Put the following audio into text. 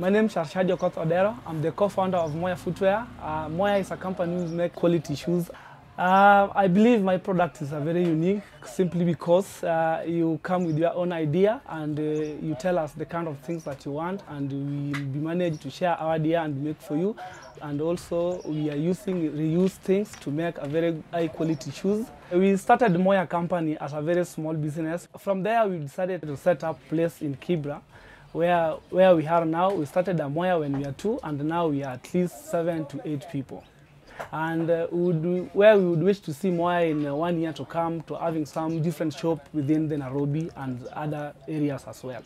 My name is Arshad Koth Odero. I'm the co-founder of Moya Footwear. Uh, Moya is a company who makes quality shoes. Uh, I believe my product is a very unique simply because uh, you come with your own idea and uh, you tell us the kind of things that you want and we manage to share our idea and make for you. And also we are using reused things to make a very high quality shoes. We started Moya company as a very small business. From there we decided to set up place in Kibra where where we are now. We started Amoya when we are two, and now we are at least seven to eight people. And uh, we would, where we would wish to see Moya in uh, one year to come, to having some different shop within the Nairobi and other areas as well.